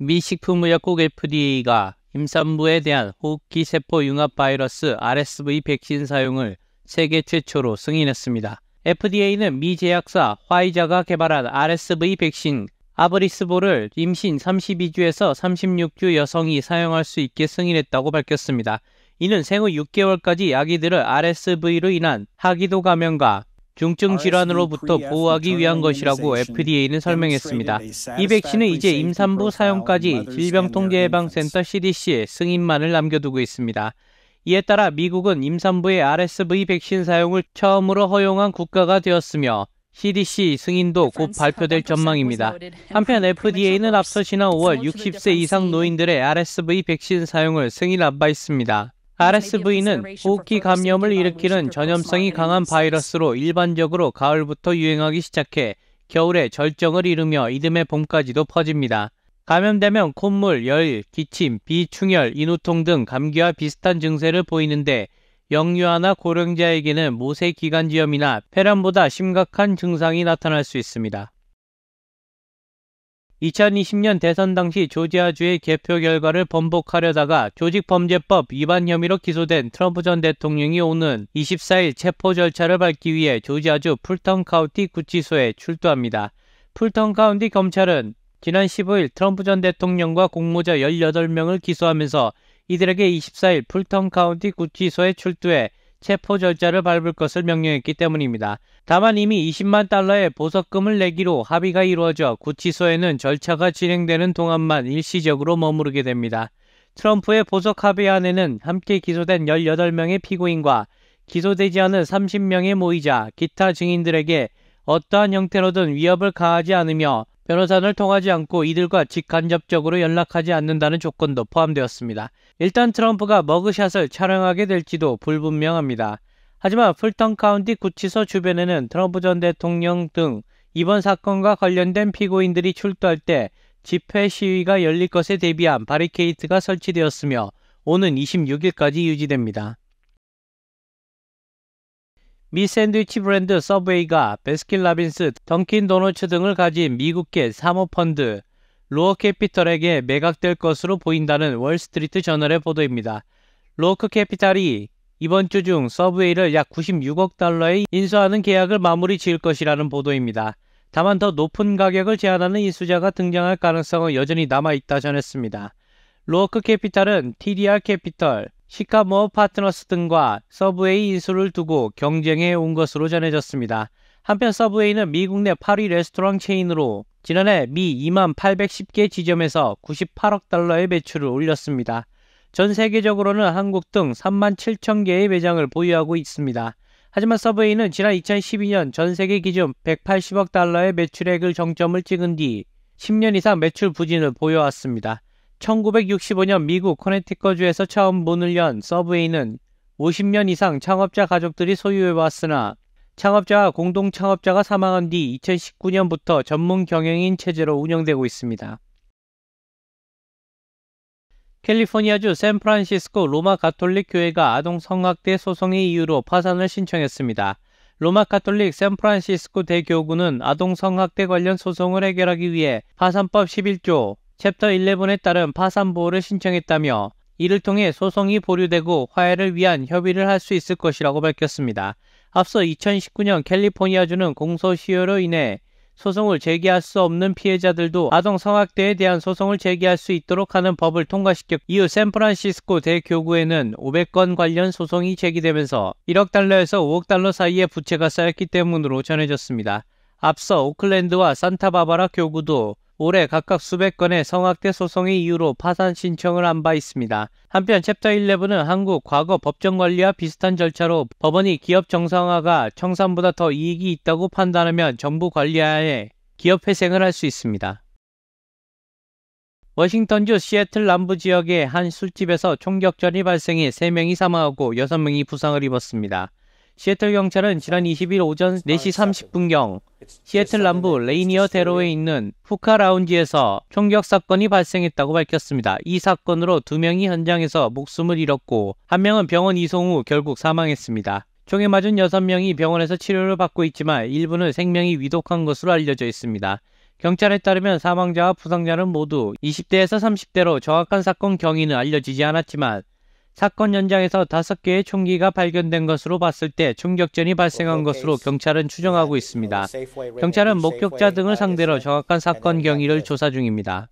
미 식품의약국 FDA가 임산부에 대한 호흡기 세포 융합 바이러스 RSV 백신 사용을 세계 최초로 승인했습니다. FDA는 미 제약사 화이자가 개발한 RSV 백신 아브리스보를 임신 32주에서 36주 여성이 사용할 수 있게 승인했다고 밝혔습니다. 이는 생후 6개월까지 아기들을 RSV로 인한 하기도 감염과 중증 질환으로부터 보호하기 위한 것이라고 FDA는 설명했습니다. 이 백신은 이제 임산부 사용까지 질병통제예방센터 CDC의 승인만을 남겨두고 있습니다. 이에 따라 미국은 임산부의 RSV 백신 사용을 처음으로 허용한 국가가 되었으며 CDC 승인도 곧 발표될 전망입니다. 한편 FDA는 앞서 지난 5월 60세 이상 노인들의 RSV 백신 사용을 승인한 바 있습니다. RSV는 호흡기 감염을 일으키는 전염성이 강한 바이러스로 일반적으로 가을부터 유행하기 시작해 겨울에 절정을 이루며 이듬해 봄까지도 퍼집니다. 감염되면 콧물, 열, 기침, 비충혈, 인후통 등 감기와 비슷한 증세를 보이는데 영유아나 고령자에게는 모세기관지염이나 폐렴보다 심각한 증상이 나타날 수 있습니다. 2020년 대선 당시 조지아주의 개표 결과를 번복하려다가 조직범죄법 위반 혐의로 기소된 트럼프 전 대통령이 오는 24일 체포 절차를 밟기 위해 조지아주 풀턴 카운티 구치소에 출두합니다. 풀턴 카운티 검찰은 지난 15일 트럼프 전 대통령과 공모자 18명을 기소하면서 이들에게 24일 풀턴 카운티 구치소에 출두해 체포 절차를 밟을 것을 명령했기 때문입니다. 다만 이미 20만 달러의 보석금을 내기로 합의가 이루어져 구치소에는 절차가 진행되는 동안만 일시적으로 머무르게 됩니다. 트럼프의 보석 합의안에는 함께 기소된 18명의 피고인과 기소되지 않은 30명의 모의자, 기타 증인들에게 어떠한 형태로든 위협을 가하지 않으며 변호사를 통하지 않고 이들과 직간접적으로 연락하지 않는다는 조건도 포함되었습니다. 일단 트럼프가 머그샷을 촬영하게 될지도 불분명합니다. 하지만 풀턴 카운티 구치소 주변에는 트럼프 전 대통령 등 이번 사건과 관련된 피고인들이 출두할 때 집회 시위가 열릴 것에 대비한 바리케이트가 설치되었으며 오는 26일까지 유지됩니다. 미 샌드위치 브랜드 서브웨이가 베스킨라빈스, 던킨 도너츠 등을 가진 미국계 사모펀드 로어 캐피털에게 매각될 것으로 보인다는 월스트리트 저널의 보도입니다. 로크 캐피탈이 이번 주 중 서브웨이를 약 96억 달러에 인수하는 계약을 마무리 지을 것이라는 보도입니다. 다만 더 높은 가격을 제안하는 인수자가 등장할 가능성은 여전히 남아있다 전했습니다. 로크 캐피탈은 TDR 캐피털, 시카모 파트너스 등과 서브웨이 인수를 두고 경쟁해 온 것으로 전해졌습니다. 한편 서브웨이는 미국 내 8위 레스토랑 체인으로 지난해 미 2만 810개 지점에서 98억 달러의 매출을 올렸습니다. 전 세계적으로는 한국 등 3만 7천 개의 매장을 보유하고 있습니다. 하지만 서브웨이는 지난 2012년 전 세계 기준 180억 달러의 매출액을 정점을 찍은 뒤 10년 이상 매출 부진을 보여왔습니다. 1965년 미국 코네티커주에서 처음 문을 연 서브웨이는 50년 이상 창업자 가족들이 소유해왔으나 창업자와 공동 창업자가 사망한 뒤 2019년부터 전문 경영인 체제로 운영되고 있습니다. 캘리포니아주 샌프란시스코 로마 가톨릭 교회가 아동 성학대 소송의 이유로 파산을 신청했습니다. 로마 가톨릭 샌프란시스코 대교구는 아동 성학대 관련 소송을 해결하기 위해 파산법 11조 챕터 11에 따른 파산보호를 신청했다며 이를 통해 소송이 보류되고 화해를 위한 협의를 할 수 있을 것이라고 밝혔습니다. 앞서 2019년 캘리포니아주는 공소시효로 인해 소송을 제기할 수 없는 피해자들도 아동 성학대에 대한 소송을 제기할 수 있도록 하는 법을 통과시켰 이후 샌프란시스코 대교구에는 500건 관련 소송이 제기되면서 1억 달러에서 5억 달러 사이의 부채가 쌓였기 때문으로 전해졌습니다. 앞서 오클랜드와 산타바바라 교구도 올해 각각 수백 건의 성악대 소송의 이유로 파산 신청을 한 바 있습니다. 한편 챕터 11은 한국 과거 법정관리와 비슷한 절차로 법원이 기업 정상화가 청산보다 더 이익이 있다고 판단하면 정부 관리하에 기업 회생을 할 수 있습니다. 워싱턴주 시애틀 남부 지역의 한 술집에서 총격전이 발생해 3명이 사망하고 6명이 부상을 입었습니다. 시애틀 경찰은 지난 20일 오전 4시 30분경 시애틀 남부 레이니어 대로에 있는 후카 라운지에서 총격 사건이 발생했다고 밝혔습니다. 이 사건으로 두 명이 현장에서 목숨을 잃었고 한 명은 병원 이송 후 결국 사망했습니다. 총에 맞은 6명이 병원에서 치료를 받고 있지만 일부는 생명이 위독한 것으로 알려져 있습니다. 경찰에 따르면 사망자와 부상자는 모두 20대에서 30대로 정확한 사건 경위는 알려지지 않았지만 사건 현장에서 다섯 개의 총기가 발견된 것으로 봤을 때충격전이 발생한 것으로 경찰은 추정하고 있습니다. 경찰은 목격자 등을 상대로 정확한 사건 경위를 조사 중입니다.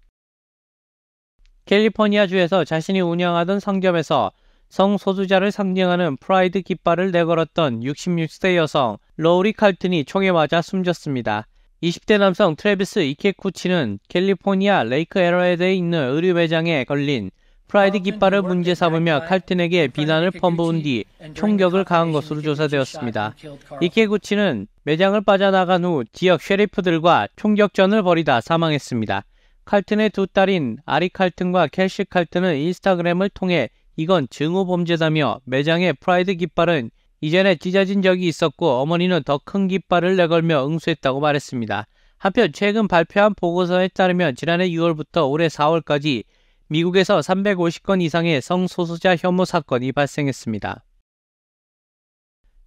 캘리포니아주에서 자신이 운영하던 상점에서 성소수자를 상징하는 프라이드 깃발을 내걸었던 66세 여성 로우리 칼튼이 총에 맞아 숨졌습니다. 20대 남성 트래비스 이케쿠치는 캘리포니아 레이크 에러에드에 있는 의류 매장에 걸린 프라이드 깃발을 문제 삼으며 칼튼에게 비난을 펌부은 뒤 총격을 가한 것으로 조사되었습니다. 이케구치는 매장을 빠져나간 후 지역 쉐리프들과 총격전을 벌이다 사망했습니다. 칼튼의 두 딸인 아리 칼튼과 켈시 칼튼은 인스타그램을 통해 이건 증오 범죄다며 매장의 프라이드 깃발은 이전에 찢어진 적이 있었고 어머니는 더 큰 깃발을 내걸며 응수했다고 말했습니다. 한편 최근 발표한 보고서에 따르면 지난해 6월부터 올해 4월까지 미국에서 350건 이상의 성소수자 혐오 사건이 발생했습니다.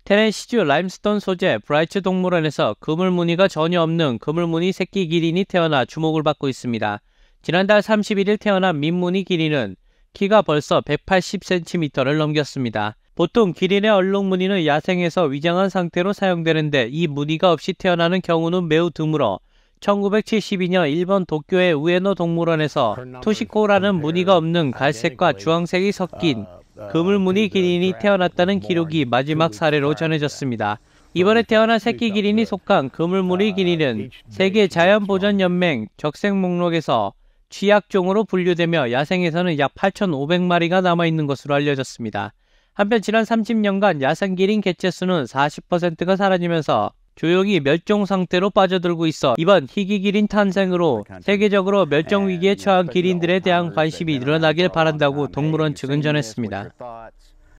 테네시주 라임스톤 소재 브라이츠 동물원에서 그물 무늬가 전혀 없는 그물 무늬 새끼 기린이 태어나 주목을 받고 있습니다. 지난달 31일 태어난 민무늬 기린은 키가 벌써 180cm를 넘겼습니다. 보통 기린의 얼룩 무늬는 야생에서 위장한 상태로 사용되는데 이 무늬가 없이 태어나는 경우는 매우 드물어 1972년 일본 도쿄의 우에노 동물원에서 토시코라는 무늬가 없는 갈색과 주황색이 섞인 uh, uh, 그물무늬 기린이 태어났다는 기록이 마지막 사례로 전해졌습니다. 이번에 태어난 새끼 기린이 속한 그물무늬 uh, 기린은 세계 자연보전연맹 적색 목록에서 취약종으로 분류되며 야생에서는 약 8,500마리가 남아있는 것으로 알려졌습니다. 한편 지난 30년간 야생 기린 개체 수는 40%가 사라지면서 조용히 멸종 상태로 빠져들고 있어 이번 희귀 기린 탄생으로 세계적으로 멸종 위기에 처한 기린들에 대한 관심이 늘어나길 바란다고 동물원 측은 전했습니다.